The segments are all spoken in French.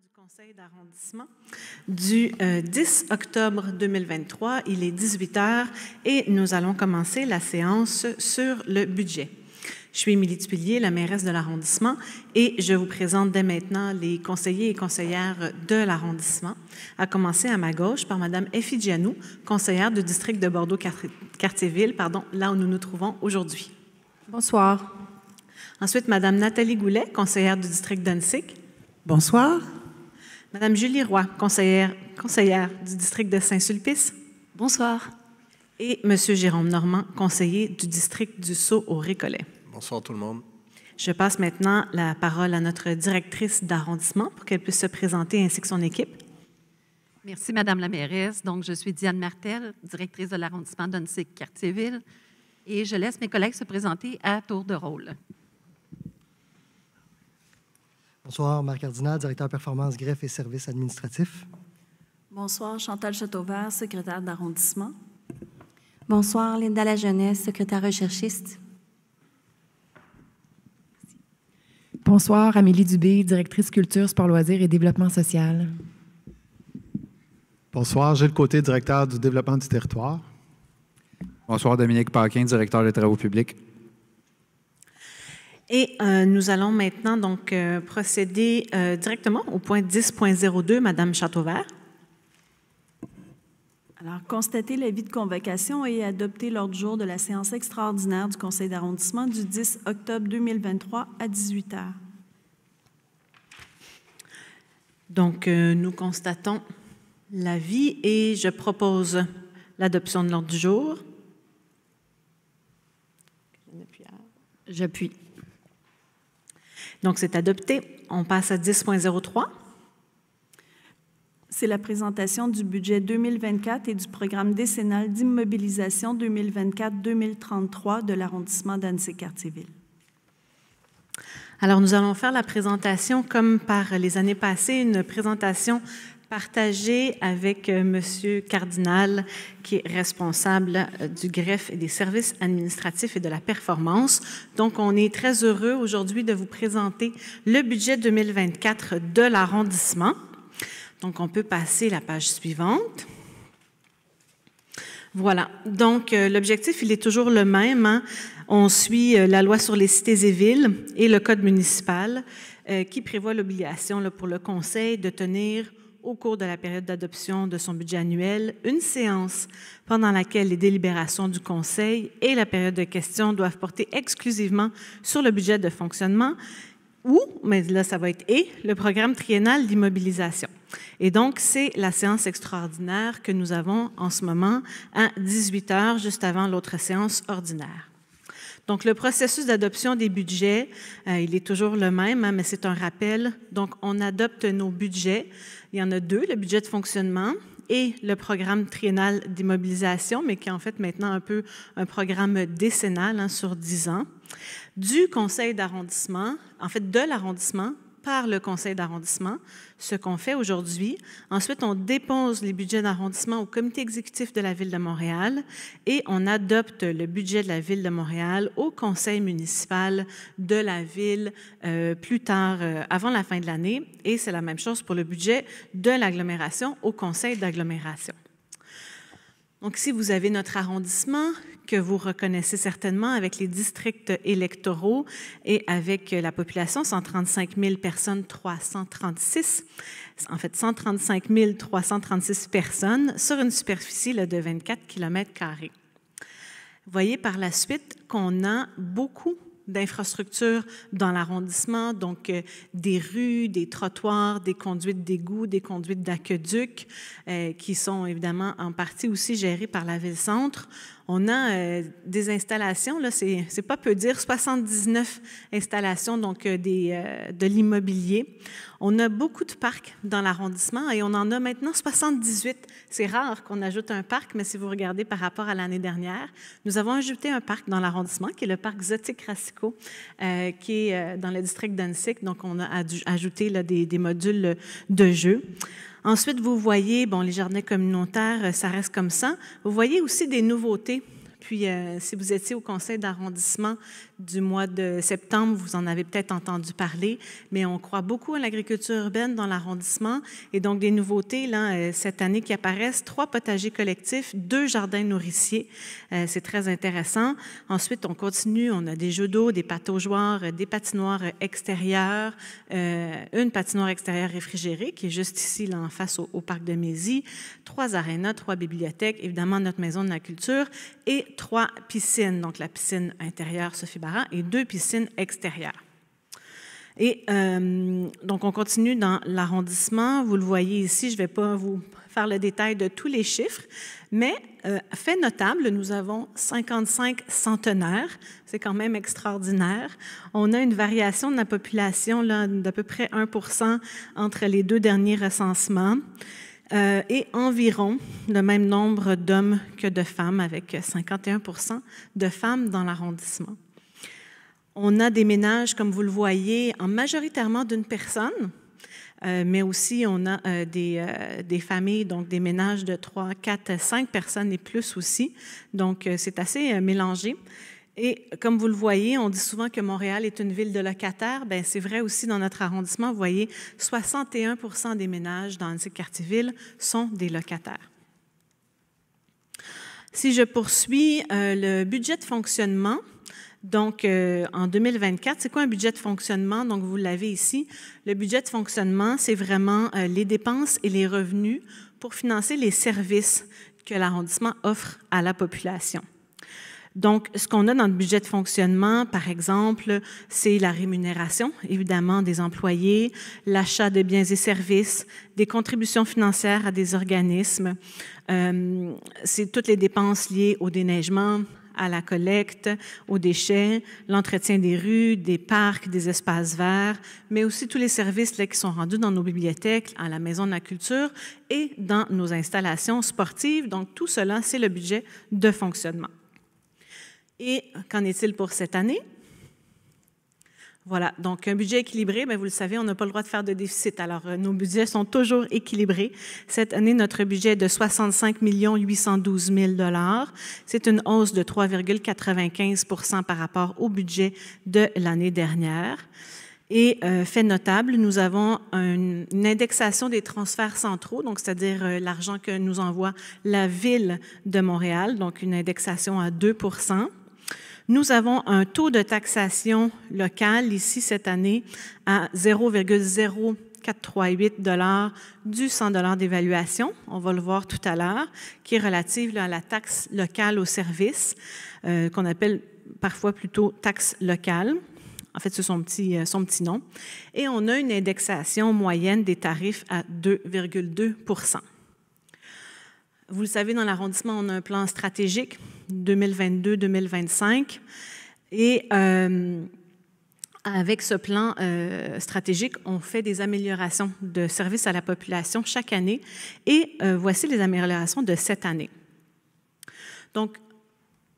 du Conseil d'arrondissement du 10 euh, octobre 2023. Il est 18 h et nous allons commencer la séance sur le budget. Je suis Émilie Tupillier, la mairesse de l'arrondissement, et je vous présente dès maintenant les conseillers et conseillères de l'arrondissement, à commencer à ma gauche par Mme Effie Gianou, conseillère du district de bordeaux quartier pardon, là où nous nous trouvons aujourd'hui. Bonsoir. Ensuite, madame Nathalie Goulet, conseillère du district d'Annecy. Bonsoir. Madame Julie Roy, conseillère, du district de Saint-Sulpice. Bonsoir. Et Monsieur Jérôme Normand, conseiller du district du Sceaux au récollets Bonsoir tout le monde. Je passe maintenant la parole à notre directrice d'arrondissement pour qu'elle puisse se présenter ainsi que son équipe. Merci, Madame la mairesse. Donc, je suis Diane Martel, directrice de l'arrondissement donsic cartier et je laisse mes collègues se présenter à tour de rôle. Bonsoir, Marc Cardinal, directeur performance, greffe et services administratifs. Bonsoir, Chantal Châteauvert, secrétaire d'arrondissement. Bonsoir, Linda La secrétaire recherchiste. Bonsoir, Amélie Dubé, directrice culture, sport, loisirs et développement social. Bonsoir, Gilles Côté, directeur du développement du territoire. Bonsoir, Dominique Paquin, directeur des travaux publics. Et euh, nous allons maintenant donc euh, procéder euh, directement au point 10.02, Madame Châteauvert. Alors, constater l'avis de convocation et adopter l'ordre du jour de la séance extraordinaire du Conseil d'arrondissement du 10 octobre 2023 à 18 h. Donc, nous constatons l'avis et je propose l'adoption de l'ordre du jour. J'appuie. Donc, c'est adopté. On passe à 10.03. C'est la présentation du budget 2024 et du programme décennal d'immobilisation 2024-2033 de l'arrondissement d'Annecy-Cartierville. Alors, nous allons faire la présentation, comme par les années passées, une présentation partagé avec euh, M. Cardinal, qui est responsable euh, du greffe et des services administratifs et de la performance. Donc, on est très heureux aujourd'hui de vous présenter le budget 2024 de l'arrondissement. Donc, on peut passer la page suivante. Voilà. Donc, euh, l'objectif, il est toujours le même. Hein. On suit la loi sur les cités et villes et le code municipal qui prévoit l'obligation pour le Conseil de tenir au cours de la période d'adoption de son budget annuel, une séance pendant laquelle les délibérations du Conseil et la période de questions doivent porter exclusivement sur le budget de fonctionnement ou, mais là, ça va être et, le programme triennal d'immobilisation. Et donc, c'est la séance extraordinaire que nous avons en ce moment à 18 heures, juste avant l'autre séance ordinaire. Donc, le processus d'adoption des budgets, euh, il est toujours le même, hein, mais c'est un rappel. Donc, on adopte nos budgets. Il y en a deux, le budget de fonctionnement et le programme triennal d'immobilisation, mais qui est en fait maintenant un peu un programme décennal hein, sur dix ans, du conseil d'arrondissement, en fait de l'arrondissement, par le conseil d'arrondissement, ce qu'on fait aujourd'hui. Ensuite, on dépose les budgets d'arrondissement au comité exécutif de la Ville de Montréal et on adopte le budget de la Ville de Montréal au conseil municipal de la Ville euh, plus tard, euh, avant la fin de l'année. Et c'est la même chose pour le budget de l'agglomération au conseil d'agglomération. Donc, si vous avez notre arrondissement, que vous reconnaissez certainement avec les districts électoraux et avec la population, 135 000 personnes, 336, en fait 135 336 personnes sur une superficie de 24 km. Vous voyez par la suite qu'on a beaucoup d'infrastructures dans l'arrondissement, donc euh, des rues, des trottoirs, des conduites d'égouts, des conduites d'aqueduc, euh, qui sont évidemment en partie aussi gérées par la ville-centre. On a euh, des installations, là, c'est pas peu dire, 79 installations donc, euh, des, euh, de l'immobilier. On a beaucoup de parcs dans l'arrondissement et on en a maintenant 78. C'est rare qu'on ajoute un parc, mais si vous regardez par rapport à l'année dernière, nous avons ajouté un parc dans l'arrondissement qui est le parc Zotique Rasico, qui est dans le district d'Annecy. Donc, on a ajouté là, des, des modules de jeu. Ensuite, vous voyez, bon, les jardins communautaires, euh, ça reste comme ça. Vous voyez aussi des nouveautés. Puis, euh, si vous étiez au conseil d'arrondissement du mois de septembre, vous en avez peut-être entendu parler, mais on croit beaucoup à l'agriculture urbaine dans l'arrondissement. Et donc, des nouveautés, là, euh, cette année qui apparaissent, trois potagers collectifs, deux jardins nourriciers. Euh, c'est très intéressant. Ensuite, on continue, on a des jeux d'eau, des pataugeoires, des patinoires extérieures, une patinoire extérieure réfrigérée qui est juste ici, là, en face au, parc de Mézy, trois arénas, trois bibliothèques, évidemment notre maison de la culture et trois piscines, donc la piscine intérieure Sophie Barra, et deux piscines extérieures. Et euh, donc, on continue dans l'arrondissement. Vous le voyez ici, je ne vais pas vous faire le détail de tous les chiffres, mais euh, fait notable, nous avons 55 centenaires. C'est quand même extraordinaire. On a une variation de la population d'à peu près 1 entre les deux derniers recensements. Euh, et environ le même nombre d'hommes que de femmes, avec 51 de femmes dans l'arrondissement. On a des ménages, comme vous le voyez, en majoritairement d'une personne, euh, mais aussi on a euh, des, familles, donc des ménages de 3, 4, 5 personnes et plus aussi. Donc, c'est assez mélangé. Et comme vous le voyez, on dit souvent que Montréal est une ville de locataires. Ben c'est vrai aussi dans notre arrondissement. Vous voyez, 61 des ménages dans ces quartier villes sont des locataires. Si je poursuis euh, le budget de fonctionnement, donc, euh, en 2024, c'est quoi un budget de fonctionnement? Donc, vous l'avez ici. Le budget de fonctionnement, c'est vraiment euh, les dépenses et les revenus pour financer les services que l'arrondissement offre à la population. Donc, ce qu'on a dans le budget de fonctionnement, par exemple, c'est la rémunération, évidemment, des employés, l'achat de biens et services, des contributions financières à des organismes, euh, c'est toutes les dépenses liées au déneigement, à la collecte, aux déchets, l'entretien des rues, des parcs, des espaces verts, mais aussi tous les services qui sont rendus dans nos bibliothèques, à la Maison de la Culture et dans nos installations sportives. Donc, tout cela, c'est le budget de fonctionnement. Et qu'en est-il pour cette année? Voilà, donc un budget équilibré, mais ben, vous le savez, on n'a pas le droit de faire de déficit. Alors, euh, nos budgets sont toujours équilibrés. Cette année, notre budget est de 65 812 000 C'est une hausse de 3,95 par rapport au budget de l'année dernière. Et euh, fait notable, nous avons une, indexation des transferts centraux, donc c'est-à-dire euh, l'argent que nous envoie la ville de Montréal, donc une indexation à 2 nous avons un taux de taxation locale ici cette année à 0,0438 du 100 d'évaluation, on va le voir tout à l'heure, qui est relative à la taxe locale au service, euh, qu'on appelle parfois plutôt taxe locale. En fait, c'est son petit, euh, son petit nom. Et on a une indexation moyenne des tarifs à 2,2 vous le savez, dans l'arrondissement, on a un plan stratégique 2022-2025. Et euh, avec ce plan euh, stratégique, on fait des améliorations de services à la population chaque année. Et euh, voici les améliorations de cette année. Donc,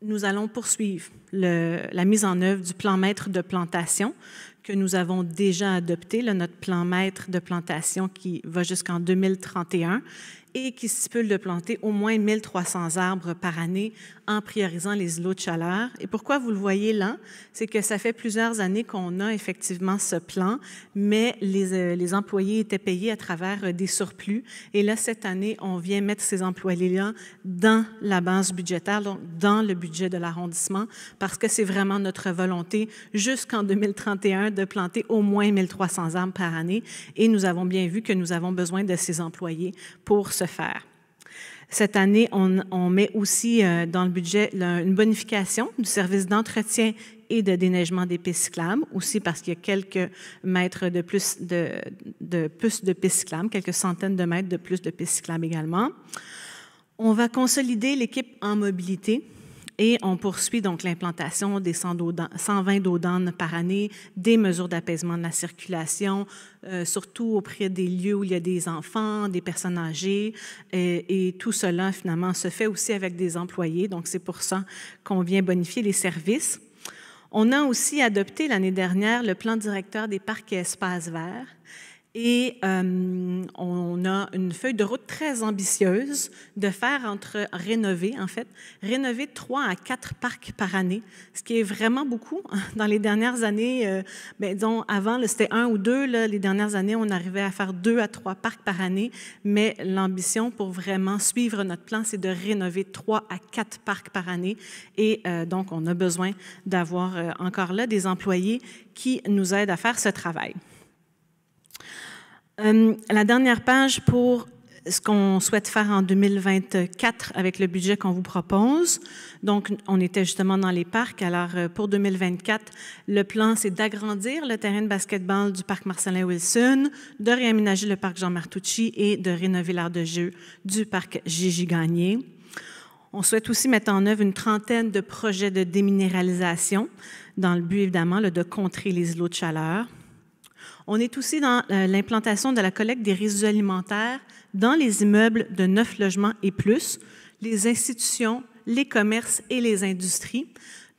nous allons poursuivre la mise en œuvre du plan maître de plantation que nous avons déjà adopté, notre plan maître de plantation qui va jusqu'en 2031 et qui stipule de planter au moins 1300 arbres par année en priorisant les îlots de chaleur. Et pourquoi vous le voyez là, c'est que ça fait plusieurs années qu'on a effectivement ce plan, mais les, euh, les, employés étaient payés à travers euh, des surplus. Et là, cette année, on vient mettre ces employés-là dans la base budgétaire, donc dans le budget de l'arrondissement, parce que c'est vraiment notre volonté jusqu'en 2031 de planter au moins 1300 arbres par année et nous avons bien vu que nous avons besoin de ces employés pour ce faire. Cette année, on, met aussi euh, dans le budget une bonification du service d'entretien et de déneigement des pistes cyclables, aussi parce qu'il y a quelques mètres de plus de, de, plus de pistes quelques centaines de mètres de plus de pistes cyclables également. On va consolider l'équipe en mobilité et on poursuit donc l'implantation des 120 dos d'âne par année, des mesures d'apaisement de la circulation, euh, surtout auprès des lieux où il y a des enfants, des personnes âgées. Et, euh, et tout cela, finalement, se fait aussi avec des employés. Donc, c'est pour ça qu'on vient bonifier les services. On a aussi adopté l'année dernière le plan directeur des parcs et espaces verts et euh, on a une feuille de route très ambitieuse de faire entre rénover, en fait, rénover trois à quatre parcs par année, ce qui est vraiment beaucoup. Dans les dernières années, euh, ben, avant, c'était un ou deux. Là, les dernières années, on arrivait à faire deux à trois parcs par année, mais l'ambition pour vraiment suivre notre plan, c'est de rénover trois à quatre parcs par année. Et euh, donc, on a besoin d'avoir euh, encore là des employés qui nous aident à faire ce travail. Euh, la dernière page pour ce qu'on souhaite faire en 2024 avec le budget qu'on vous propose. Donc, on était justement dans les parcs. Alors, euh, pour 2024, le plan, c'est d'agrandir le terrain de basketball du parc Marcelin-Wilson, de réaménager le parc Jean-Martucci et de rénover l'art de jeu du parc Gigi Gagné. On souhaite aussi mettre en œuvre une trentaine de projets de déminéralisation dans le but, évidemment, de contrer les îlots de chaleur. On est aussi dans euh, l'implantation de la collecte des résidus alimentaires dans les immeubles de neuf logements et plus, les institutions, les commerces et les industries.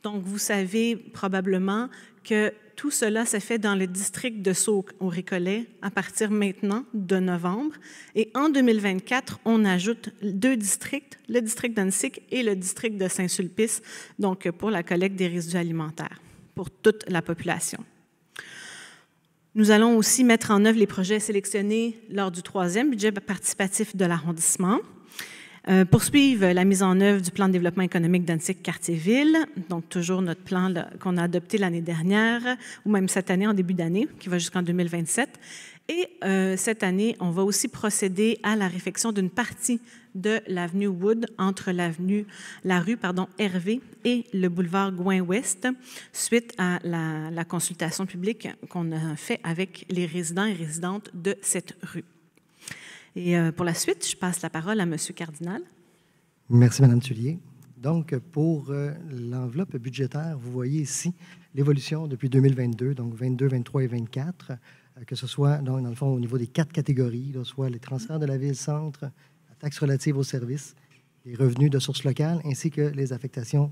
Donc, vous savez probablement que tout cela s'est fait dans le district de Sauk au Récollet à partir maintenant de novembre. Et en 2024, on ajoute deux districts, le district d'Ansic et le district de Saint-Sulpice, donc pour la collecte des résidus alimentaires pour toute la population. Nous allons aussi mettre en œuvre les projets sélectionnés lors du troisième budget participatif de l'arrondissement. Euh, poursuivre la mise en œuvre du plan de développement économique d'Antique Quartier-Ville, donc toujours notre plan qu'on a adopté l'année dernière ou même cette année en début d'année, qui va jusqu'en 2027, et euh, cette année, on va aussi procéder à la réfection d'une partie de l'avenue Wood entre l'avenue, la rue pardon, Hervé et le boulevard Gouin-Ouest suite à la, consultation publique qu'on a fait avec les résidents et résidentes de cette rue. Et euh, pour la suite, je passe la parole à M. Cardinal. Merci, Mme Tullier. Donc, pour euh, l'enveloppe budgétaire, vous voyez ici l'évolution depuis 2022, donc 22, 23 et 24. Euh, que ce soit, dans le fond, au niveau des quatre catégories, soit les transferts de la ville-centre, la taxe relative aux services, les revenus de sources locales, ainsi que les affectations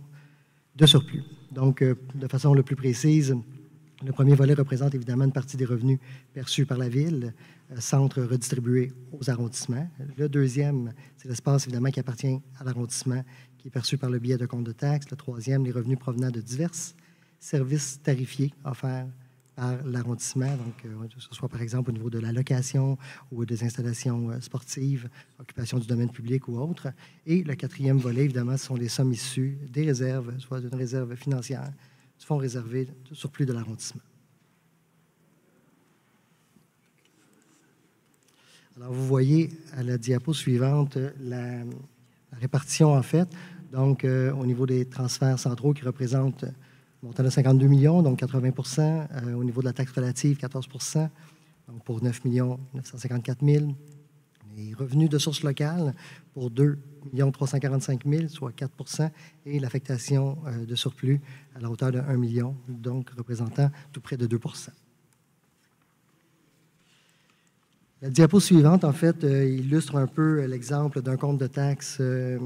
de surplus. Donc, euh, de façon le plus précise, le premier volet représente évidemment une partie des revenus perçus par la ville, euh, centre redistribué aux arrondissements. Le deuxième, c'est l'espace évidemment qui appartient à l'arrondissement, qui est perçu par le biais de compte de taxes. Le troisième, les revenus provenant de diverses services tarifiés offerts par l'arrondissement, donc euh, que ce soit par exemple au niveau de la location ou des installations euh, sportives, occupation du domaine public ou autre. Et le quatrième volet, évidemment, ce sont les sommes issues des réserves, soit d'une réserve financière, du fonds réservé, sur surplus de l'arrondissement. Alors, vous voyez à la diapo suivante euh, la, répartition, en fait, donc au niveau des transferts centraux qui représentent montant de 52 millions, donc 80 euh, Au niveau de la taxe relative, 14 donc pour 9 954 000. Les revenus de source locale pour 2 345 000, soit 4 et l'affectation euh, de surplus à la hauteur de 1 million, donc représentant tout près de 2 La diapo suivante, en fait, euh, illustre un peu l'exemple d'un compte de taxes euh,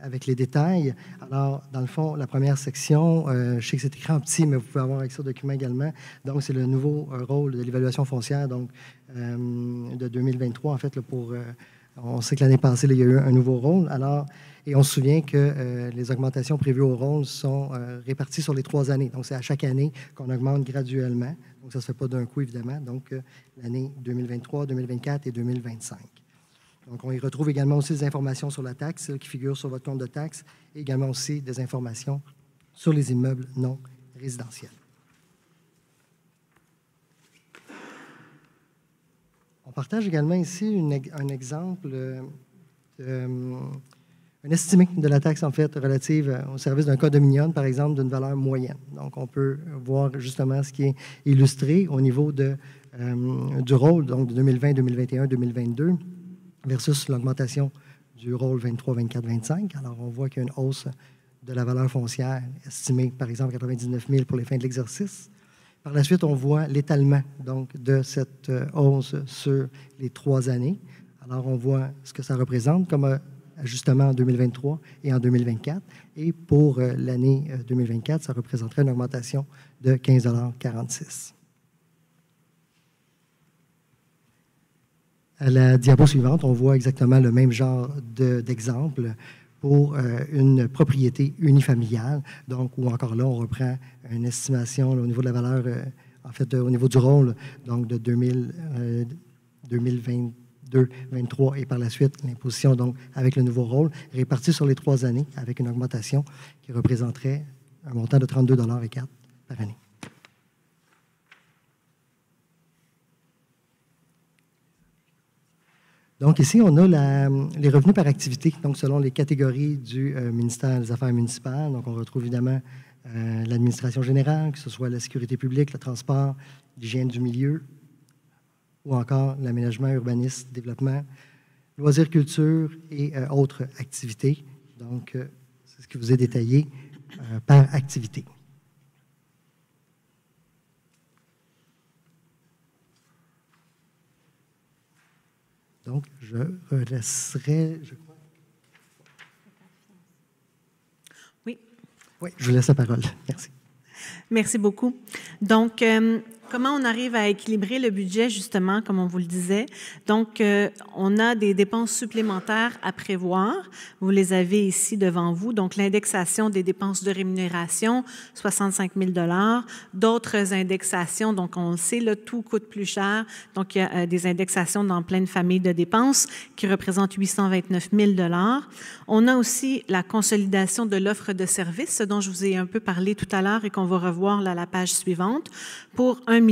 avec les détails. Alors, dans le fond, la première section, euh, je sais que c'est écrit en petit, mais vous pouvez avoir accès au document également. Donc, c'est le nouveau rôle de l'évaluation foncière donc, de 2023, en fait, pour... on sait que l'année passée, il y a eu un nouveau rôle. Alors, et on se souvient que les augmentations prévues au rôle sont réparties sur les trois années. Donc, c'est à chaque année qu'on augmente graduellement. Donc, ça ne se fait pas d'un coup, évidemment. Donc, euh, l'année 2023, 2024 et 2025. Donc, on y retrouve également aussi des informations sur la taxe euh, qui figurent sur votre compte de taxe et également aussi des informations sur les immeubles non résidentiels. On partage également ici un exemple euh, de, un estimée de la taxe en fait relative euh, au service d'un dominion, par exemple, d'une valeur moyenne. Donc, on peut voir justement ce qui est illustré au niveau de, euh, du rôle, donc de 2020, 2021, 2022, versus l'augmentation du rôle 23, 24, 25. Alors, on voit qu'il y a une hausse de la valeur foncière estimée, par exemple, 99 000 pour les fins de l'exercice. Par la suite, on voit l'étalement donc, de cette euh, hausse sur les trois années. Alors, on voit ce que ça représente comme justement en 2023 et en 2024. Et pour euh, l'année 2024, euh, ça représenterait une augmentation de 15,46 À la diapo suivante, on voit exactement le même genre d'exemple pour euh, une propriété unifamiliale, donc où encore là, on reprend une estimation au niveau de la valeur, en fait, au niveau du rôle, donc de 2000, 22, 23 et par la suite l'imposition, donc avec le nouveau rôle, réparti sur les trois années avec une augmentation qui représenterait un montant de 32 et 4 par année. Donc ici, on a les revenus par activité, donc selon les catégories du euh, ministère des Affaires municipales. Donc on retrouve évidemment euh, l'administration générale, que ce soit la sécurité publique, le transport, l'hygiène du milieu, ou encore l'aménagement, urbaniste, développement, loisirs, culture et euh, autres activités. Donc, euh, c'est ce que vous est détaillé euh, par activité. Donc, je laisserai, je crois. Oui. Oui, je vous laisse la parole. Merci. Merci beaucoup. Donc, Comment on arrive à équilibrer le budget, justement, comme on vous le disait? Donc, euh, on a des dépenses supplémentaires à prévoir. Vous les avez ici devant vous. Donc, l'indexation des dépenses de rémunération, 65 000 D'autres indexations, donc on le sait, le tout coûte plus cher. Donc, il y a euh, des indexations dans pleine famille de dépenses qui représentent 829 000 On a aussi la consolidation de l'offre de services, dont je vous ai un peu parlé tout à l'heure et qu'on va revoir là, à la page suivante, pour un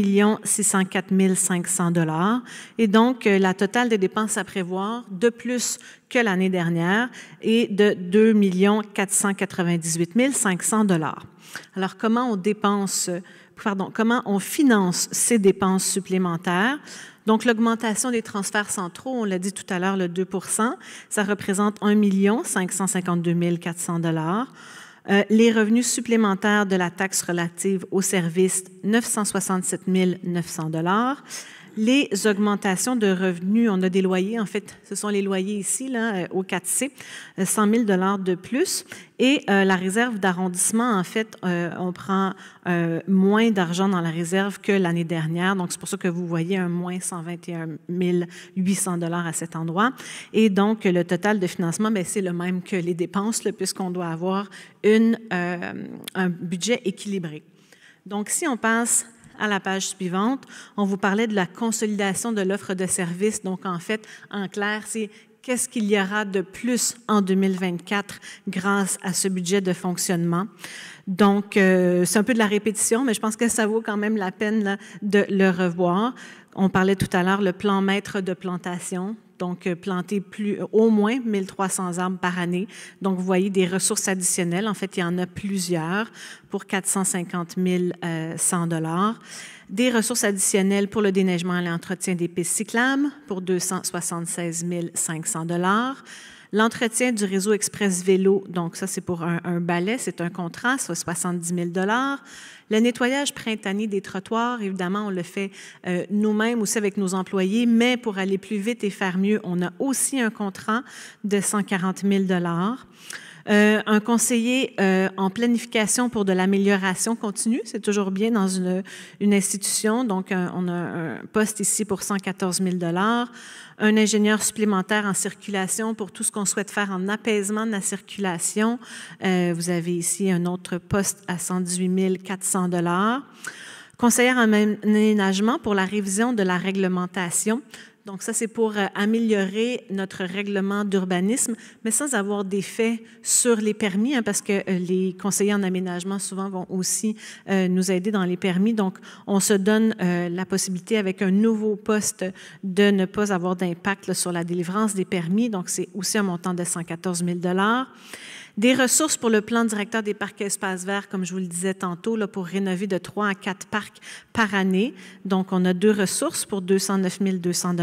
604 500 dollars. Et donc, euh, la totale des dépenses à prévoir, de plus que l'année dernière, est de 2 500 dollars. Alors, comment on dépense, pardon, comment on finance ces dépenses supplémentaires? Donc, l'augmentation des transferts centraux, on l'a dit tout à l'heure, le 2 ça représente 1 552 400 euh, les revenus supplémentaires de la taxe relative aux services, 967 900 les augmentations de revenus. On a des loyers, en fait, ce sont les loyers ici, là, euh, au 4C, 100 000 de plus. Et euh, la réserve d'arrondissement, en fait, euh, on prend moins d'argent dans la réserve que l'année dernière. Donc, c'est pour ça que vous voyez un moins 121 800 à cet endroit. Et donc, le total de financement, ben, c'est le même que les dépenses, puisqu'on doit avoir une, un budget équilibré. Donc, si on passe à la page suivante, on vous parlait de la consolidation de l'offre de services. Donc, en fait, en clair, c'est qu'est-ce qu'il y aura de plus en 2024 grâce à ce budget de fonctionnement. Donc, euh, c'est un peu de la répétition, mais je pense que ça vaut quand même la peine de le revoir. On parlait tout à l'heure le plan maître de plantation, donc euh, planter plus, euh, au moins 1300 arbres par année. Donc, vous voyez des ressources additionnelles. En fait, il y en a plusieurs pour 450 100 euh, dollars. Des ressources additionnelles pour le déneigement et l'entretien des pistes pour 276 500 dollars L'entretien du réseau Express Vélo, donc ça, c'est pour un, balai, c'est un contrat, soit 70 000 Le nettoyage printanier des trottoirs, évidemment, on le fait euh, nous-mêmes aussi avec nos employés, mais pour aller plus vite et faire mieux, on a aussi un contrat de 140 000 euh, un conseiller euh, en planification pour de l'amélioration continue, c'est toujours bien dans une, institution. Donc, on a un poste ici pour 114 000 un ingénieur supplémentaire en circulation pour tout ce qu'on souhaite faire en apaisement de la circulation. Euh, vous avez ici un autre poste à 118 400 conseillère en aménagement pour la révision de la réglementation. Donc ça, c'est pour euh, améliorer notre règlement d'urbanisme, mais sans avoir d'effet sur les permis, hein, parce que euh, les conseillers en aménagement souvent vont aussi euh, nous aider dans les permis. Donc, on se donne la possibilité avec un nouveau poste de ne pas avoir d'impact sur la délivrance des permis. Donc, c'est aussi un montant de 114 000 des ressources pour le plan directeur des parcs et espaces verts, comme je vous le disais tantôt, là, pour rénover de 3 à 4 parcs par année. Donc, on a deux ressources pour 209 200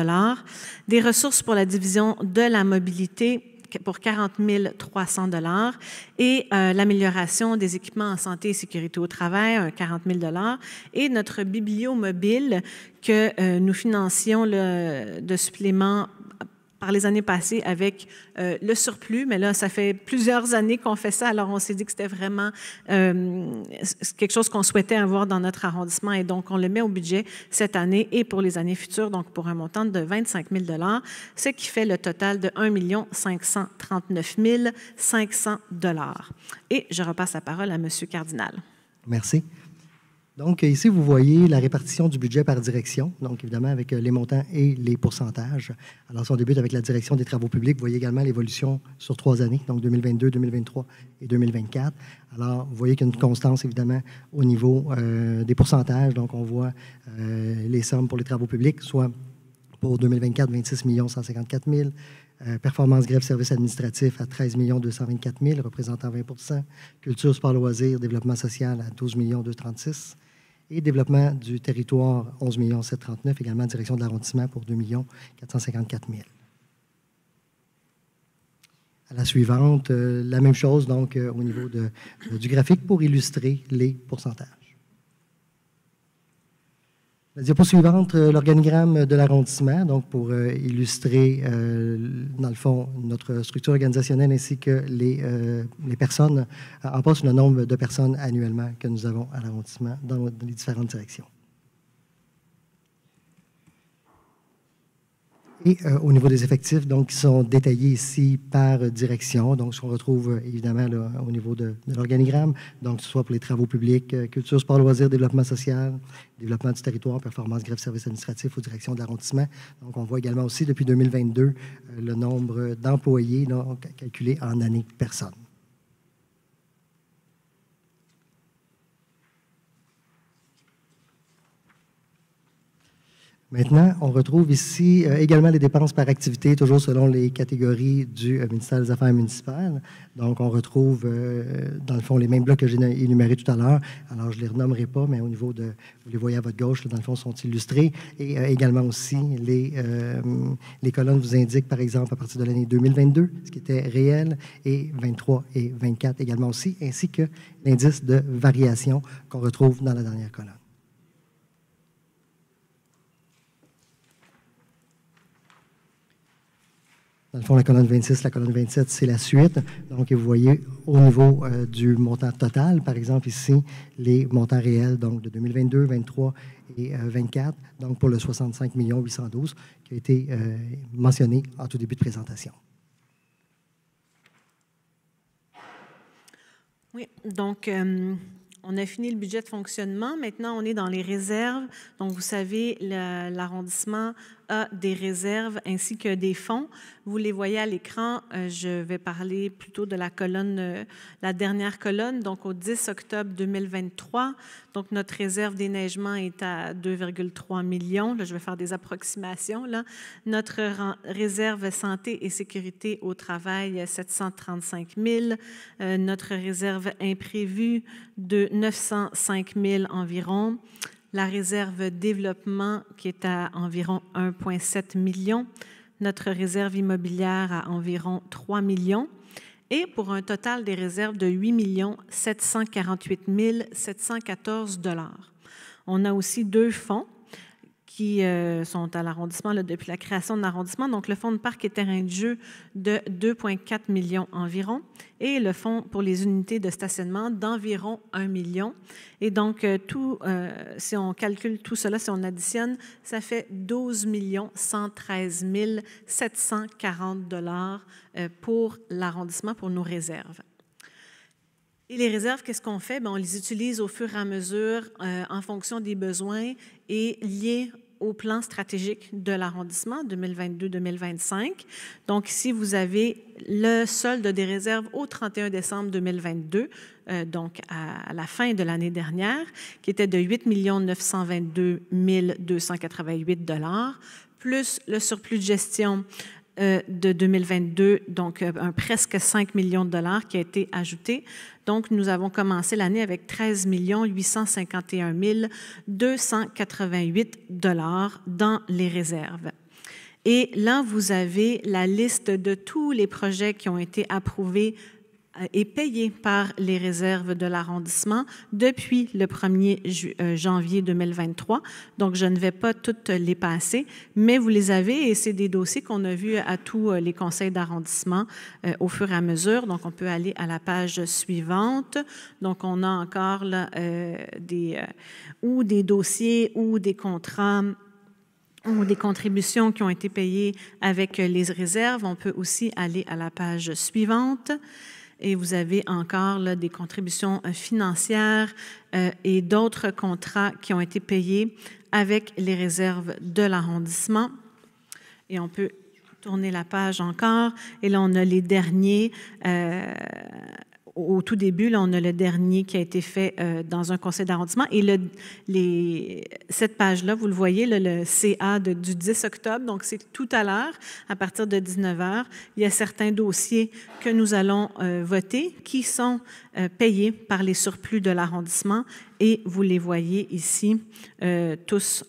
Des ressources pour la division de la mobilité pour 40 300 dollars et euh, l'amélioration des équipements en santé et sécurité au travail, 40 000 dollars, et notre bibliomobile que euh, nous financions le, de supplément par les années passées avec euh, le surplus, mais là, ça fait plusieurs années qu'on fait ça, alors on s'est dit que c'était vraiment euh, quelque chose qu'on souhaitait avoir dans notre arrondissement et donc on le met au budget cette année et pour les années futures, donc pour un montant de 25 000 ce qui fait le total de 1 539 500 Et je repasse la parole à M. Cardinal. Merci. Donc, ici, vous voyez la répartition du budget par direction, donc évidemment avec euh, les montants et les pourcentages. Alors, si on débute avec la direction des travaux publics, vous voyez également l'évolution sur trois années, donc 2022, 2023 et 2024. Alors, vous voyez qu'il y a une constance, évidemment, au niveau euh, des pourcentages. Donc, on voit euh, les sommes pour les travaux publics, soit pour 2024, 26 154 000. performance grève service administratif à 13 224 000, représentant 20 Culture, sport, loisirs, développement social à 12 236 000 et développement du territoire, 11 739 également direction de l'arrondissement pour 2 454 000. À la suivante, euh, la même chose donc euh, au niveau de, euh, du graphique pour illustrer les pourcentages. La diapo suivante, euh, l'organigramme de l'arrondissement, donc pour euh, illustrer, euh, dans le fond, notre structure organisationnelle ainsi que les, les personnes en poste, le nombre de personnes annuellement que nous avons à l'arrondissement dans les différentes directions. Et euh, au niveau des effectifs, donc, qui sont détaillés ici par direction, donc ce qu'on retrouve euh, évidemment au niveau de, l'organigramme, donc que ce soit pour les travaux publics, euh, culture, sport, loisirs, développement social, développement du territoire, performance, grève, service administratif, ou direction de l'arrondissement. Donc on voit également aussi depuis 2022 le nombre d'employés donc, calculé en année personnes. Maintenant, on retrouve ici euh, également les dépenses par activité, toujours selon les catégories du euh, ministère des Affaires municipales. Donc, on retrouve, euh, dans le fond, les mêmes blocs que j'ai énumérés tout à l'heure. Alors, je ne les renommerai pas, mais au niveau de, vous les voyez à votre gauche, là, dans le fond, sont illustrés. Et également aussi, les, les colonnes vous indiquent, par exemple, à partir de l'année 2022, ce qui était réel, et 23 et 24 également aussi, ainsi que l'indice de variation qu'on retrouve dans la dernière colonne. Dans le fond, la colonne 26, la colonne 27, c'est la suite. Donc, vous voyez au niveau euh, du montant total, par exemple ici, les montants réels donc de 2022, 2023 et 24, euh, donc pour le 65 812 qui a été euh, mentionné en tout début de présentation. Oui, donc on a fini le budget de fonctionnement. Maintenant, on est dans les réserves. Donc, vous savez, l'arrondissement a des réserves ainsi que des fonds. Vous les voyez à l'écran. Euh, je vais parler plutôt de la colonne, euh, la dernière colonne, donc au 10 octobre 2023. Donc notre réserve déneigement est à 2,3 millions. Là, je vais faire des approximations. Là. Notre réserve santé et sécurité au travail, 735 000. Euh, notre réserve imprévue de 905 000 environ la réserve développement qui est à environ 1,7 million, notre réserve immobilière à environ 3 millions et pour un total des réserves de 8 748 714 On a aussi deux fonds, qui euh, sont à l'arrondissement depuis la création de l'arrondissement. Donc, le fonds de parc et terrain de jeu de 2,4 millions environ et le fonds pour les unités de stationnement d'environ 1 million. Et donc, euh, tout, euh, si on calcule tout cela, si on additionne, ça fait 12 113 740 dollars pour l'arrondissement, pour nos réserves. Et les réserves, qu'est-ce qu'on fait? Bien, on les utilise au fur et à mesure en fonction des besoins et liés au plan stratégique de l'arrondissement 2022-2025. Donc ici, vous avez le solde des réserves au 31 décembre 2022, euh, donc à, la fin de l'année dernière, qui était de 8 922 288 plus le surplus de gestion euh, de 2022, donc euh, un presque 5 millions de dollars qui a été ajouté. Donc, nous avons commencé l'année avec 13 851 288 dollars dans les réserves. Et là, vous avez la liste de tous les projets qui ont été approuvés est payé par les réserves de l'arrondissement depuis le 1er euh, janvier 2023. Donc, je ne vais pas toutes les passer, mais vous les avez et c'est des dossiers qu'on a vus à tous euh, les conseils d'arrondissement euh, au fur et à mesure. Donc, on peut aller à la page suivante. Donc, on a encore là, des, ou des dossiers ou des contrats ou des contributions qui ont été payées avec les réserves. On peut aussi aller à la page suivante et vous avez encore des contributions euh, financières euh, et d'autres contrats qui ont été payés avec les réserves de l'arrondissement. Et on peut tourner la page encore. Et là, on a les derniers. Euh, au tout début, on a le dernier qui a été fait euh, dans un conseil d'arrondissement. Et cette page-là, vous le voyez, le CA du 10 octobre, donc c'est tout à l'heure, à partir de 19 h, il y a certains dossiers que nous allons euh, voter qui sont euh, payés par les surplus de l'arrondissement. Et vous les voyez ici, tous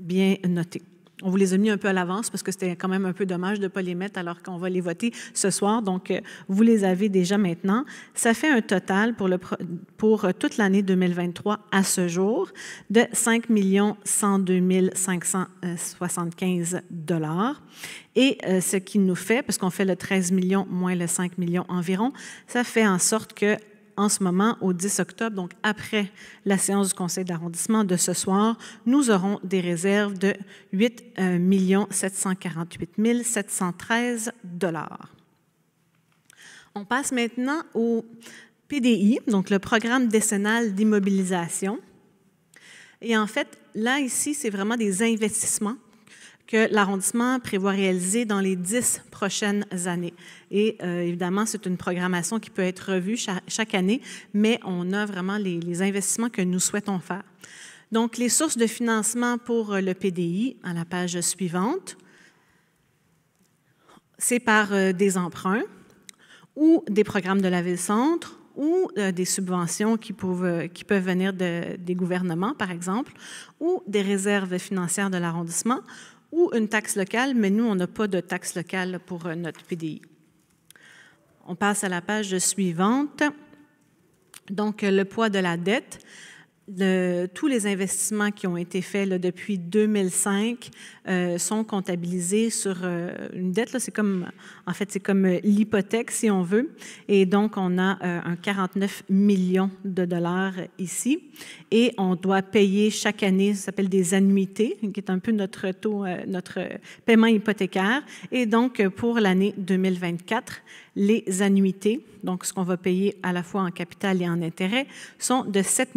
bien notés on vous les a mis un peu à l'avance parce que c'était quand même un peu dommage de ne pas les mettre alors qu'on va les voter ce soir. Donc, euh, vous les avez déjà maintenant. Ça fait un total pour, le, pour euh, toute l'année 2023 à ce jour de 5 102 575 dollars. Et euh, ce qui nous fait, parce qu'on fait le 13 millions moins le 5 millions environ, ça fait en sorte que en ce moment au 10 octobre, donc après la séance du conseil d'arrondissement de ce soir, nous aurons des réserves de 8 748 713 dollars. On passe maintenant au PDI, donc le programme décennal d'immobilisation. Et en fait, là, ici, c'est vraiment des investissements que l'arrondissement prévoit réaliser dans les dix prochaines années. Et euh, évidemment, c'est une programmation qui peut être revue chaque, année, mais on a vraiment les, investissements que nous souhaitons faire. Donc, les sources de financement pour euh, le PDI à la page suivante, c'est par euh, des emprunts ou des programmes de la ville-centre ou des subventions qui peuvent, qui peuvent venir des gouvernements, par exemple, ou des réserves financières de l'arrondissement ou une taxe locale, mais nous, on n'a pas de taxe locale pour euh, notre PDI. On passe à la page suivante. Donc, euh, le poids de la dette tous les investissements qui ont été faits depuis 2005 euh, sont comptabilisés sur euh, une dette. C'est comme, en fait, c'est comme euh, l'hypothèque, si on veut. Et donc, on a un 49 millions de dollars ici. Et on doit payer chaque année, ça s'appelle des annuités, qui est un peu notre taux, notre paiement hypothécaire. Et donc, pour l'année 2024, les annuités, donc ce qu'on va payer à la fois en capital et en intérêt, sont de 7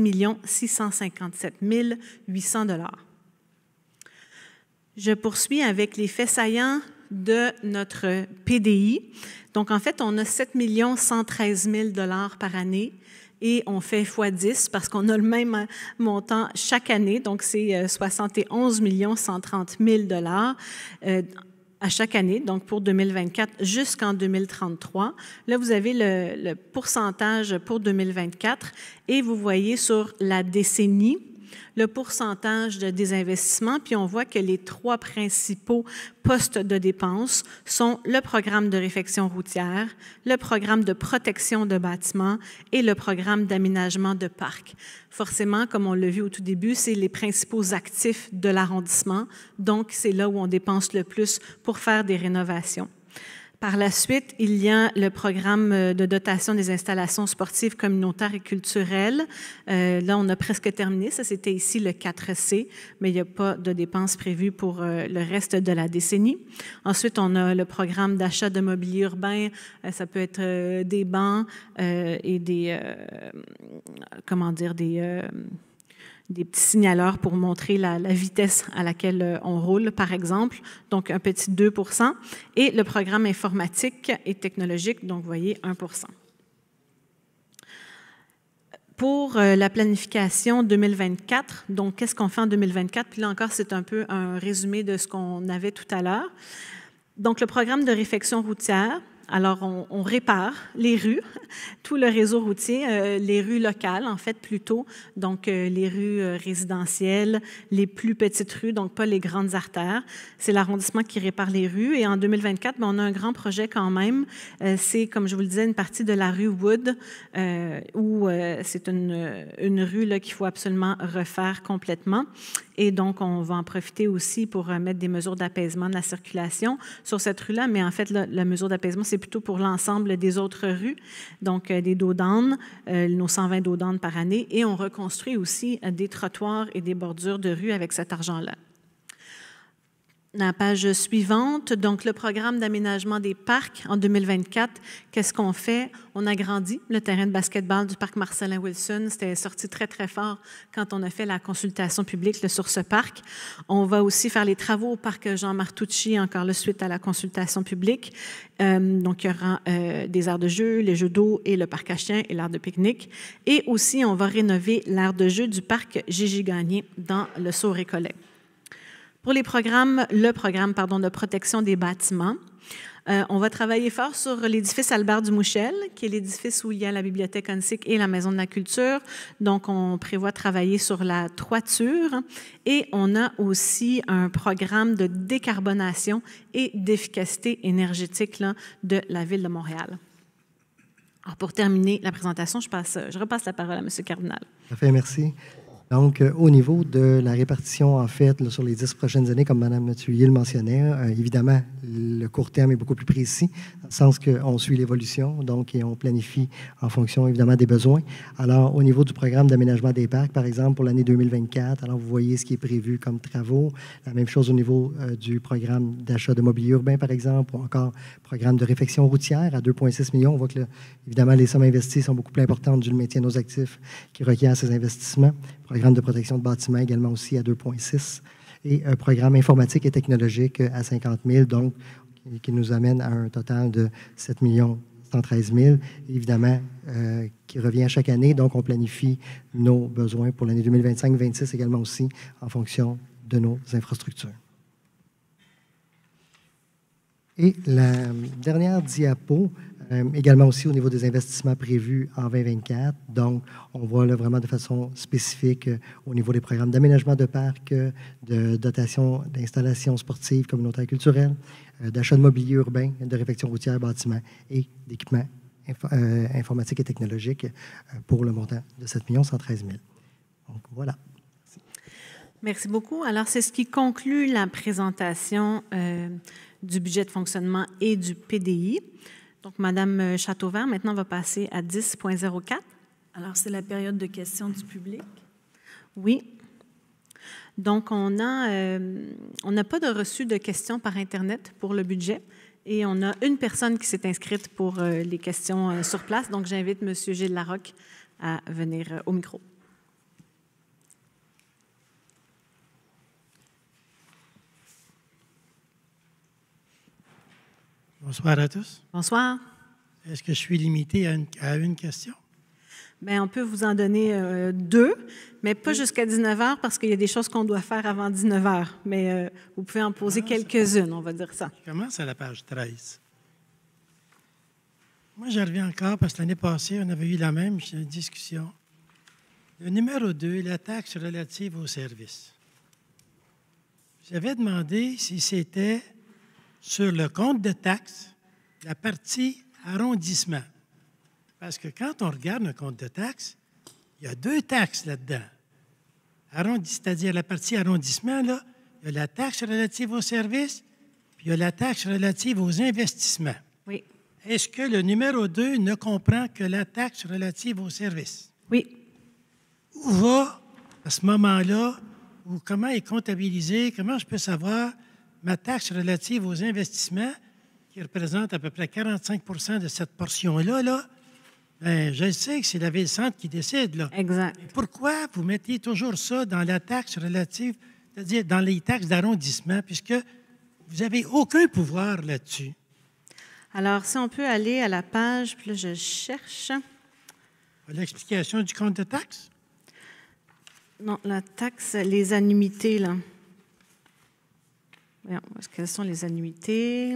657 800 Je poursuis avec les faits saillants de notre PDI. Donc, en fait, on a 7 113 000 par année et on fait x10 parce qu'on a le même montant chaque année. Donc, c'est 71 130 000 dollars euh, à chaque année, donc pour 2024 jusqu'en 2033. Là, vous avez le, le pourcentage pour 2024 et vous voyez sur la décennie, le pourcentage de désinvestissement, puis on voit que les trois principaux postes de dépenses sont le programme de réfection routière, le programme de protection de bâtiments et le programme d'aménagement de parcs. Forcément, comme on l'a vu au tout début, c'est les principaux actifs de l'arrondissement, donc c'est là où on dépense le plus pour faire des rénovations. Par la suite, il y a le programme euh, de dotation des installations sportives communautaires et culturelles. Euh, là, on a presque terminé. Ça, c'était ici le 4C, mais il n'y a pas de dépenses prévues pour euh, le reste de la décennie. Ensuite, on a le programme d'achat de mobilier urbain. ça peut être des bancs et des, comment dire, des des petits signaleurs pour montrer la, vitesse à laquelle euh, on roule, par exemple, donc un petit 2 et le programme informatique et technologique, donc vous voyez 1 pour euh, la planification 2024, donc qu'est-ce qu'on fait en 2024? Puis là encore, c'est un peu un résumé de ce qu'on avait tout à l'heure. Donc, le programme de réfection routière, alors, on, répare les rues, tout le réseau routier, euh, les rues locales, en fait, plutôt, donc euh, les rues euh, résidentielles, les plus petites rues, donc pas les grandes artères. C'est l'arrondissement qui répare les rues. Et en 2024, ben, on a un grand projet quand même. c'est, comme je vous le disais, une partie de la rue Wood, où c'est une, rue qu'il faut absolument refaire complètement. Et donc, on va en profiter aussi pour mettre des mesures d'apaisement de la circulation sur cette rue-là. Mais en fait, la mesure d'apaisement, c'est plutôt pour l'ensemble des autres rues, donc euh, des dos d'âne, euh, nos 120 dos par année, et on reconstruit aussi euh, des trottoirs et des bordures de rues avec cet argent-là la page suivante, donc le programme d'aménagement des parcs en 2024, qu'est-ce qu'on fait? On agrandit le terrain de basketball du parc Marcelin Wilson. C'était sorti très, très fort quand on a fait la consultation publique sur ce parc. On va aussi faire les travaux au parc Jean Martucci, encore le suite à la consultation publique. Euh, donc, il y aura euh, des aires de jeu, les jeux d'eau et le parc à chiens et l'aire de pique-nique. Et aussi, on va rénover l'aire de jeu du parc Gigi Gagné dans le Saut-Récollet. Pour les programmes, le programme pardon, de protection des bâtiments, euh, on va travailler fort sur l'édifice Albert Dumouchel, qui est l'édifice où il y a la bibliothèque ANSIC et la Maison de la Culture. Donc, on prévoit travailler sur la toiture et on a aussi un programme de décarbonation et d'efficacité énergétique de la Ville de Montréal. pour terminer la présentation, je, passe, je repasse la parole à M. Cardinal. Parfait, merci. Donc, euh, au niveau de la répartition, en fait, sur les dix prochaines années, comme Mme Mathieu le mentionnait, euh, évidemment, le court terme est beaucoup plus précis, dans le sens qu'on suit l'évolution, donc, et on planifie en fonction, évidemment, des besoins. Alors, au niveau du programme d'aménagement des parcs, par exemple, pour l'année 2024, alors, vous voyez ce qui est prévu comme travaux. La même chose au niveau euh, du programme d'achat de mobilier urbain, par exemple, ou encore programme de réfection routière à 2,6 millions. On voit que, évidemment, les sommes investies sont beaucoup plus importantes du maintien de nos actifs qui requiert ces investissements programme de protection de bâtiments également aussi à 2,6 et un programme informatique et technologique à 50 000, donc qui nous amène à un total de 7 millions 113 000, évidemment, euh, qui revient chaque année. Donc, on planifie nos besoins pour l'année 2025-26 également aussi en fonction de nos infrastructures. Et la dernière diapo, euh, également aussi au niveau des investissements prévus en 2024. Donc, on voit là, vraiment de façon spécifique euh, au niveau des programmes d'aménagement de parcs, euh, de dotation d'installations sportives, communautaires culturelles, d'achat de mobilier urbain, de réfection routière, bâtiments et d'équipements informatiques et technologiques pour le montant de 7 113 000. Donc, voilà. Merci beaucoup. Alors, c'est ce qui conclut la présentation du budget de fonctionnement et du PDI. Donc, Madame euh, Châteauvert, maintenant, va passer à 10.04. Alors, c'est la période de questions du public. Oui. Donc, euh, on n'a pas de reçu de questions par Internet pour le budget et on a une personne qui s'est inscrite pour euh, les questions sur place. Donc, j'invite M. Gilles Larocque à venir au micro. Bonsoir à tous. Bonsoir. Est-ce que je suis limité à une, question? Bien, on peut vous en donner euh, deux, mais pas jusqu'à 19 h parce qu'il y a des choses qu'on doit faire avant 19 h. Mais euh, vous pouvez en poser ah, quelques-unes, on va dire ça. Je commence à la page 13. Moi, je reviens encore parce que l'année passée, on avait eu la même discussion. Le numéro 2 la taxe relative aux services. J'avais demandé si c'était sur le compte de taxes, la partie arrondissement. Parce que quand on regarde un compte de taxes, il y a deux taxes là-dedans. C'est-à-dire la partie arrondissement, là, il y a la taxe relative aux services, puis il y a la taxe relative aux investissements. Oui. Est-ce que le numéro 2 ne comprend que la taxe relative aux services? Oui. Où va, à ce moment-là, ou comment est comptabilisé, comment je peux savoir ma taxe relative aux investissements, qui représente à peu près 45 de cette portion-là, là, ben, je sais que c'est la ville-centre qui décide. Là. Exact. pourquoi vous mettez toujours ça dans la taxe relative, c'est-à-dire dans les taxes d'arrondissement, puisque vous n'avez aucun pouvoir là-dessus? Alors, si on peut aller à la page, puis je cherche. L'explication du compte de taxe? Non, la taxe, les annuités, là quelles sont les annuités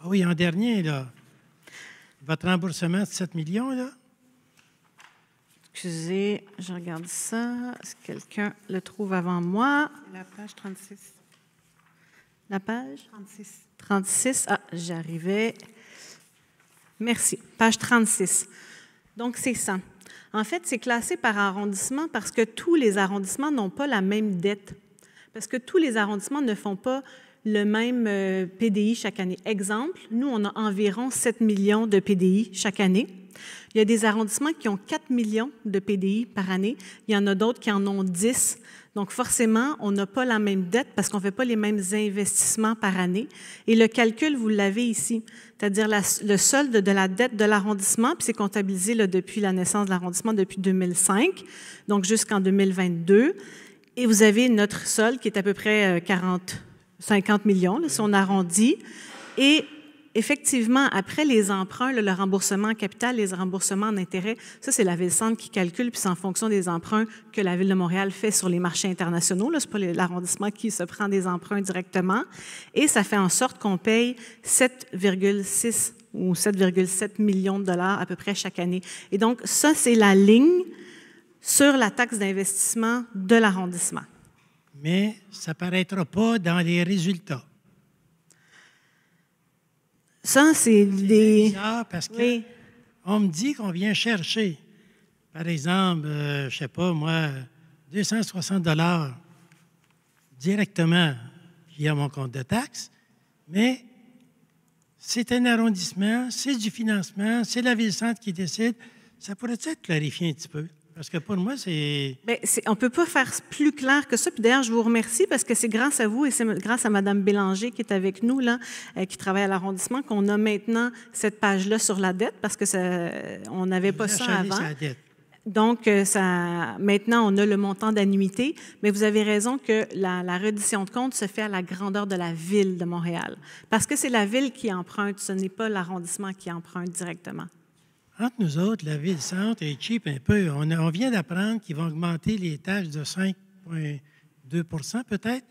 Ah oui, en dernier, là. Votre remboursement de 7 millions, là? Excusez, je regarde ça. Est-ce que quelqu'un le trouve avant moi? La page 36. La page? 36. 36. Ah, j'arrivais. Merci. Page 36. Donc, c'est ça. En fait, c'est classé par arrondissement parce que tous les arrondissements n'ont pas la même dette parce que tous les arrondissements ne font pas le même euh, PDI chaque année. Exemple, nous, on a environ 7 millions de PDI chaque année. Il y a des arrondissements qui ont 4 millions de PDI par année. Il y en a d'autres qui en ont 10. Donc, forcément, on n'a pas la même dette parce qu'on ne fait pas les mêmes investissements par année. Et le calcul, vous l'avez ici, c'est-à-dire le solde de la dette de l'arrondissement, puis c'est comptabilisé là, depuis la naissance de l'arrondissement, depuis 2005, donc jusqu'en 2022. Et vous avez notre sol qui est à peu près 40, euh, 50 millions, là, si on arrondit. Et effectivement, après les emprunts, le remboursement en capital, les remboursements en intérêt, ça, c'est la Ville-Centre qui calcule, puis c'est en fonction des emprunts que la Ville de Montréal fait sur les marchés internationaux. Ce n'est pas l'arrondissement qui se prend des emprunts directement. Et ça fait en sorte qu'on paye 7,6 ou 7,7 millions de dollars à peu près chaque année. Et donc, ça, c'est la ligne sur la taxe d'investissement de l'arrondissement. Mais ça ne paraîtra pas dans les résultats. Ça, c'est des. parce que on me dit qu'on vient chercher, par exemple, euh, je ne sais pas moi, 260 directement via mon compte de taxe. mais c'est un arrondissement, c'est du financement, c'est la ville-centre qui décide. Ça pourrait être clarifié un petit peu. Parce que pour moi, c'est. Ben, on ne peut pas faire plus clair que ça. Puis d'ailleurs, je vous remercie parce que c'est grâce à vous et c'est grâce à Mme Bélanger qui est avec nous, là, euh, qui travaille à l'arrondissement, qu'on a maintenant cette page-là sur la dette parce que on n'avait pas ça avant. Donc, euh, ça, maintenant, on a le montant d'annuité, mais vous avez raison que la, la reddition de compte se fait à la grandeur de la ville de Montréal, parce que c'est la ville qui emprunte, ce n'est pas l'arrondissement qui emprunte directement. Entre nous autres, la ville-centre est cheap un peu. On, vient d'apprendre qu'ils vont augmenter les tâches de 5,2 peut-être,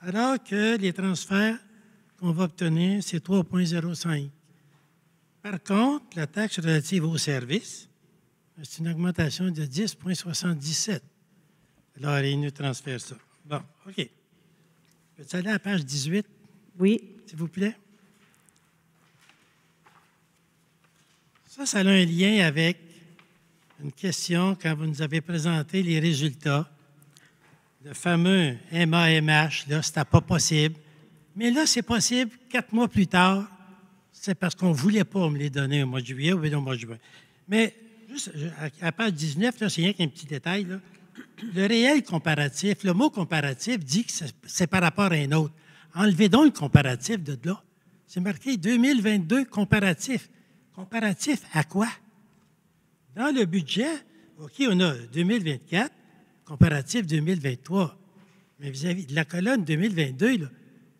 alors que les transferts qu'on va obtenir, c'est 3,05. Par contre, la taxe relative aux services, c'est une augmentation de 10,77. Alors, il nous transfère ça. Bon, OK. Peux-tu aller à la page 18? Oui. S'il vous plaît. Ça, ça a un lien avec une question quand vous nous avez présenté les résultats. Le fameux MAMH, là, n'était pas possible. Mais là, c'est possible. Quatre mois plus tard, c'est parce qu'on ne voulait pas me les donner au mois de juillet ou au mois de juin. Mais juste à page 19, c'est rien qu'un petit détail. Le réel comparatif, le mot comparatif dit que c'est par rapport à un autre. Enlevez donc le comparatif de là. C'est marqué 2022 comparatif. Comparatif à quoi? Dans le budget, OK, on a 2024, comparatif 2023. Mais vis-à-vis de la colonne 2022,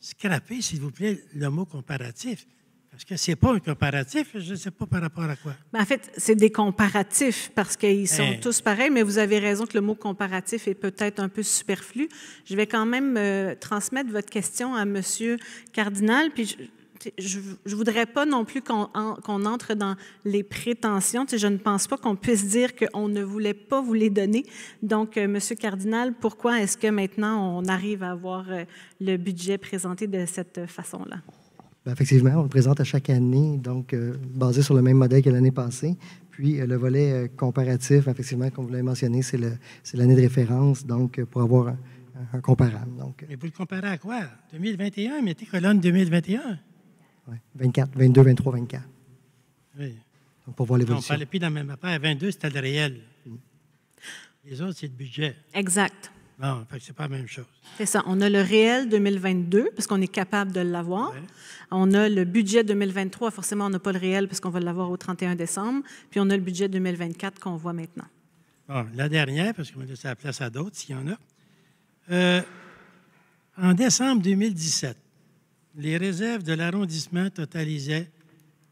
scrapez, s'il vous plaît, le mot comparatif. Parce que ce n'est pas un comparatif, je ne sais pas par rapport à quoi. en fait, c'est des comparatifs parce qu'ils sont hein. tous pareils, mais vous avez raison que le mot comparatif est peut-être un peu superflu. Je vais quand même euh, transmettre votre question à M. Cardinal, puis je ne voudrais pas non plus qu'on entre dans les prétentions. je ne pense pas qu'on puisse dire qu'on ne voulait pas vous les donner. Donc, M. Euh, Monsieur Cardinal, pourquoi est-ce que maintenant on arrive à avoir euh, le budget présenté de cette façon-là? Ben, effectivement, on le présente à chaque année, donc euh, basé sur le même modèle que l'année passée. Puis le volet comparatif, effectivement, comme vous l'avez mentionné, c'est l'année de référence, donc pour avoir un, comparable. Donc. Mais vous le comparez à quoi? 2021, mettez colonne 2021. 24, 22, 23, 24. Oui. Donc, pour voir l'évolution. On parlait plus de la même affaire. 22, c'était le réel. Mm. Les autres, c'est le budget. Exact. Non, n'est pas la même chose. C'est ça. On a le réel 2022 parce qu'on est capable de l'avoir. On a le budget 2023. Forcément, on n'a pas le réel parce qu'on va l'avoir au 31 décembre. Puis on a le budget 2024 qu'on voit maintenant. Bon, la dernière, parce qu'on va laisser la place à d'autres s'il y en a. Euh, en décembre 2017, les réserves de l'arrondissement totalisaient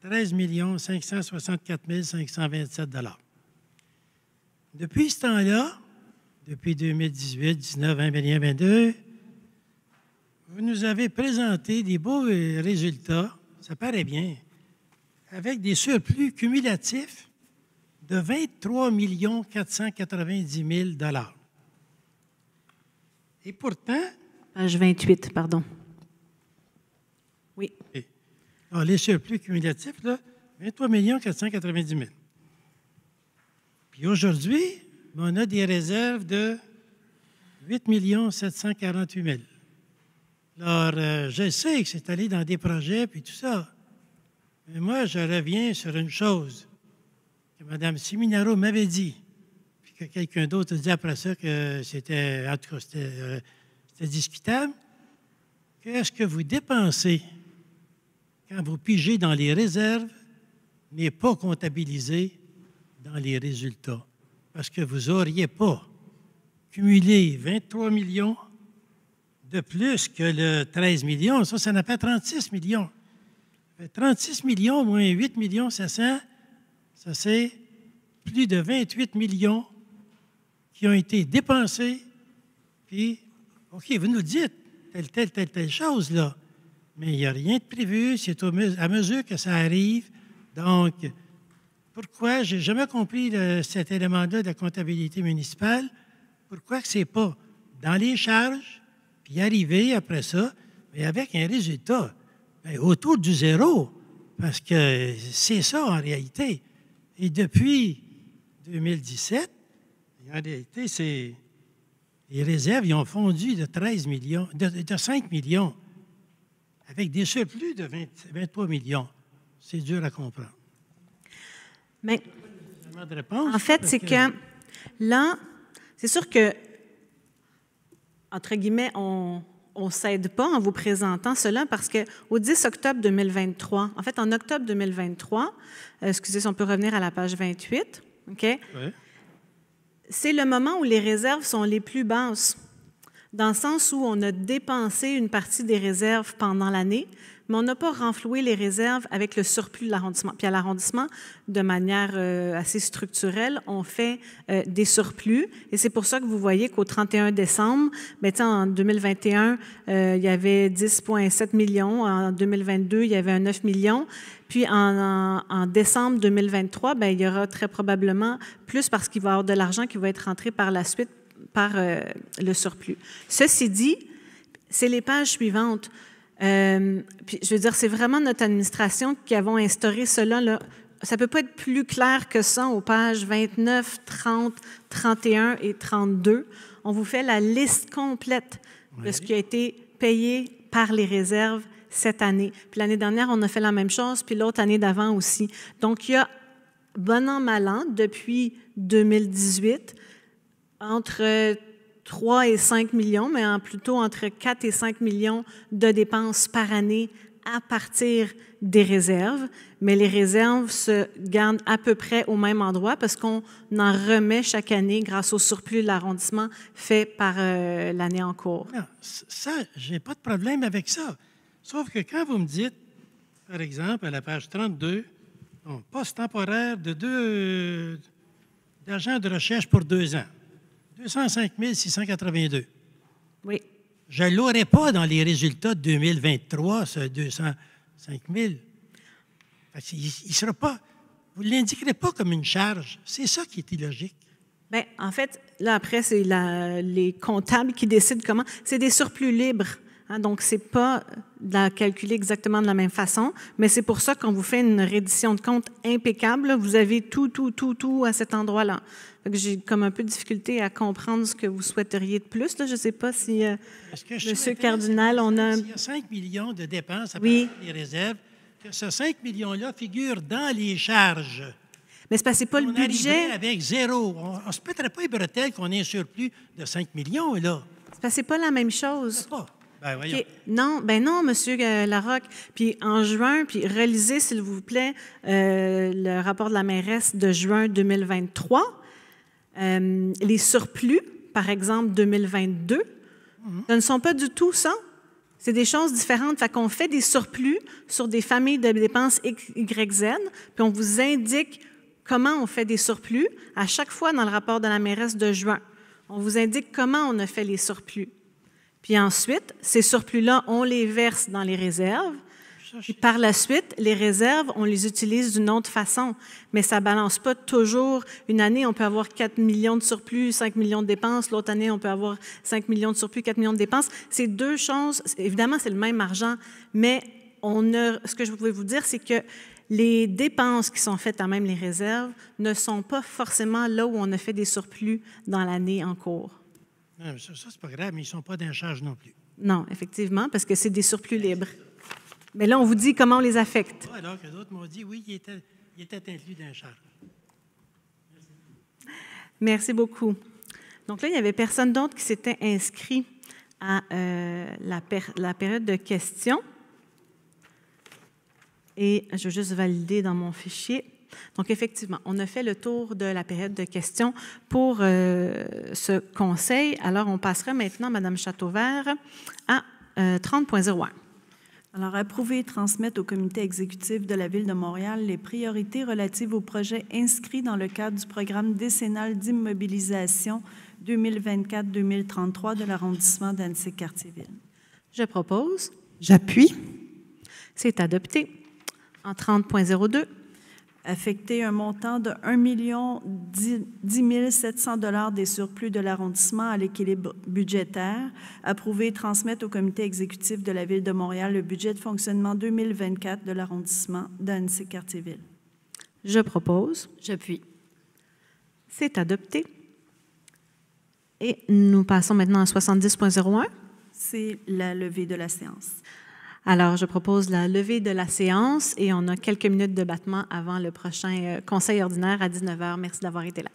13 564 527 Depuis ce temps-là, depuis 2018, 19, 20, 22, vous nous avez présenté des beaux euh, résultats, ça paraît bien, avec des surplus cumulatifs de 23 490 000 Et pourtant... Page 28, pardon. Oui. Alors, ah, les surplus cumulatifs, là, 23 490 000. Puis aujourd'hui, ben, on a des réserves de 8 748 000. Alors, euh, je sais que c'est allé dans des projets puis tout ça. Mais moi, je reviens sur une chose que Mme Siminaro m'avait dit, puis que quelqu'un d'autre a dit après ça que c'était, en euh, c'était discutable. Qu'est-ce que vous dépensez quand vous pigez dans les réserves, n'est pas comptabilisé dans les résultats, parce que vous n'auriez pas cumulé 23 millions de plus que le 13 millions. Ça, ça n'a pas 36 millions. 36 millions moins 8 millions 500, ça c'est plus de 28 millions qui ont été dépensés. Puis, OK, vous nous dites telle, telle, telle, telle chose, là mais il n'y a rien de prévu, c'est à mesure que ça arrive. Donc, pourquoi, j'ai jamais compris cet élément-là de la comptabilité municipale, pourquoi que n'est pas dans les charges, puis arriver après ça, mais avec un résultat ben, autour du zéro, parce que c'est ça en réalité. Et depuis 2017, en réalité, c'est les réserves ont fondu de 13 millions, de 5 millions avec des surplus de 23 millions. C'est dur à comprendre. Mais, en fait, c'est que... là, c'est sûr que, entre guillemets, on, on s'aide pas en vous présentant cela parce que au 10 octobre 2023, en fait en octobre 2023, euh, excusez si on peut revenir à la page 28, OK? C'est le moment où les réserves sont les plus basses dans le sens où on a dépensé une partie des réserves pendant l'année, mais on n'a pas renfloué les réserves avec le surplus de l'arrondissement. Puis à l'arrondissement, de manière euh, assez structurelle, on fait euh, des surplus. Et c'est pour ça que vous voyez qu'au 31 décembre, ben, en 2021, euh, il y avait 10,7 millions. En 2022, il y avait un 9 millions. Puis en, décembre 2023, ben, il y aura très probablement plus parce qu'il va y avoir de l'argent qui va être rentré par la suite par euh, le surplus. Ceci dit, c'est les pages suivantes. Euh, je veux dire, c'est vraiment notre administration qui avons instauré cela. Là. Ça ne peut pas être plus clair que ça aux pages 29, 30, 31 et 32. On vous fait la liste complète de ce qui a été payé par les réserves cette année. Puis l'année dernière, on a fait la même chose, puis l'autre année d'avant aussi. Donc, il y a bon an, mal an, depuis 2018, entre 3 et 5 millions, mais plutôt entre 4 et 5 millions de dépenses par année à partir des réserves, mais les réserves se gardent à peu près au même endroit parce qu'on en remet chaque année grâce au surplus de l'arrondissement fait par euh, l'année en cours. Ah, ça, j'ai pas de problème avec ça. Sauf que quand vous me dites, par exemple, à la page 32, un poste temporaire de deux d'argent de recherche pour deux ans. 205 682. Oui. Je ne l'aurai pas dans les résultats de 2023, ce 205 000. Il sera pas. Vous ne l'indiquerez pas comme une charge. C'est ça qui est illogique. Bien, en fait, là, après, c'est les comptables qui décident comment. C'est des surplus libres. Hein, donc, ce n'est pas la calculer exactement de la même façon, mais c'est pour ça qu'on vous fait une reddition de compte impeccable. vous avez tout, tout, tout, tout à cet endroit-là. J'ai comme un peu de difficulté à comprendre ce que vous souhaiteriez de plus. je ne sais pas si, euh, M. Cardinal, on a... Il y a 5 millions de dépenses à partir des réserves, que ce 5 millions-là figure dans les charges. Mais ce n'est pas le budget. avec zéro. On ne se pèterait pas les bretelles qu'on ait un surplus de 5 millions, là. Ce n'est pas la même chose. Ben, non, ben non, Monsieur euh, Larocque. Puis en juin, puis relisez, s'il vous plaît, euh, le rapport de la mairesse de juin 2023. Euh, les surplus, par exemple, 2022, ce ne sont pas du tout ça. C'est des choses différentes. Fait qu'on fait des surplus sur des familles de dépenses YZ, puis on vous indique comment on fait des surplus à chaque fois dans le rapport de la mairesse de juin. On vous indique comment on a fait les surplus. Puis ensuite, ces surplus-là, on les verse dans les réserves. Puis par la suite, les réserves, on les utilise d'une autre façon, mais ça balance pas toujours. Une année, on peut avoir 4 millions de surplus, 5 millions de dépenses. L'autre année, on peut avoir 5 millions de surplus, 4 millions de dépenses. C'est deux choses. Évidemment, c'est le même argent, mais on ce que je pouvais vous dire, c'est que les dépenses qui sont faites à même les réserves ne sont pas forcément là où on a fait des surplus dans l'année en cours. Non, ah, ça, c'est pas grave, mais ils ne sont pas d'un charge non plus. Non, effectivement, parce que c'est des surplus libres. Mais là, on vous dit comment on les affecte. alors que d'autres m'ont dit, oui, ils étaient, il était inclus d'un charge. Merci. beaucoup. Donc là, il n'y avait personne d'autre qui s'était inscrit à euh, la, la, période de questions. Et je vais juste valider dans mon fichier. Donc, effectivement, on a fait le tour de la période de questions pour euh, ce conseil. Alors, on passera maintenant, Madame Châteauvert, à 30.01. Euh, Alors, approuver et transmettre au comité exécutif de la Ville de Montréal les priorités relatives aux projets inscrits dans le cadre du programme décennal d'immobilisation 2024-2033 de l'arrondissement d'Annecy-Cartierville. Je propose. J'appuie. C'est adopté. En 30.02, affecter un montant de 1 700 dollars des surplus de l'arrondissement à l'équilibre budgétaire, approuver et transmettre au comité exécutif de la Ville de Montréal le budget de fonctionnement 2024 de l'arrondissement d'Annecy-Cartierville. Je propose. J'appuie. C'est adopté. Et nous passons maintenant à 70.01. C'est la levée de la séance. Alors, je propose la levée de la séance et on a quelques minutes de battement avant le prochain euh, conseil ordinaire à 19h. Merci d'avoir été là.